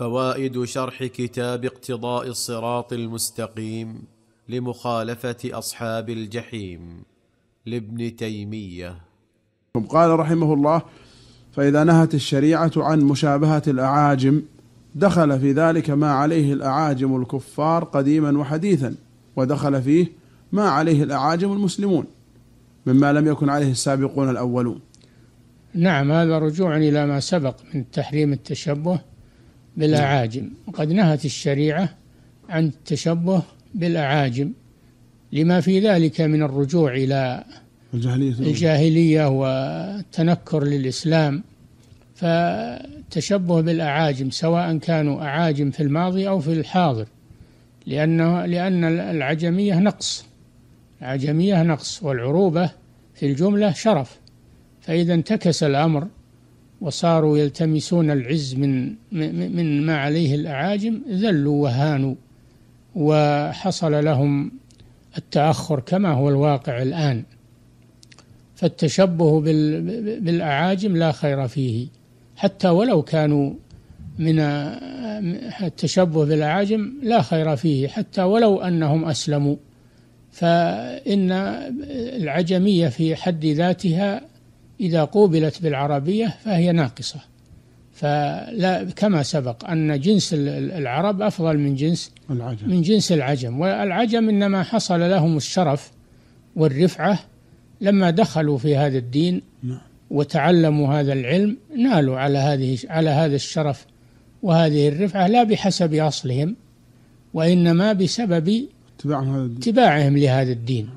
فوائد شرح كتاب اقتضاء الصراط المستقيم لمخالفه اصحاب الجحيم لابن تيميه قال رحمه الله فاذا نهت الشريعه عن مشابهه الاعاجم دخل في ذلك ما عليه الاعاجم الكفار قديما وحديثا ودخل فيه ما عليه الاعاجم المسلمون مما لم يكن عليه السابقون الاولون نعم هذا رجوع الى ما سبق من تحريم التشبه بالأعاجم وقد نهت الشريعة عن التشبه بالأعاجم لما في ذلك من الرجوع إلى الجاهلية, الجاهلية والتنكر للإسلام فالتشبه بالأعاجم سواء كانوا أعاجم في الماضي أو في الحاضر لأنه لأن العجمية نقص العجمية نقص والعروبة في الجملة شرف فإذا انتكس الأمر وصاروا يلتمسون العز من من ما عليه الأعاجم ذلوا وهانوا وحصل لهم التأخر كما هو الواقع الآن فالتشبه بالأعاجم لا خير فيه حتى ولو كانوا من التشبه بالأعاجم لا خير فيه حتى ولو أنهم أسلموا فإن العجمية في حد ذاتها إذا قوبلت بالعربية فهي ناقصة فلا كما سبق أن جنس العرب أفضل من جنس العجم من جنس العجم والعجم إنما حصل لهم الشرف والرفعة لما دخلوا في هذا الدين نعم. وتعلموا هذا العلم نالوا على هذه على هذا الشرف وهذه الرفعة لا بحسب أصلهم وإنما بسبب اتباعهم لهذا الدين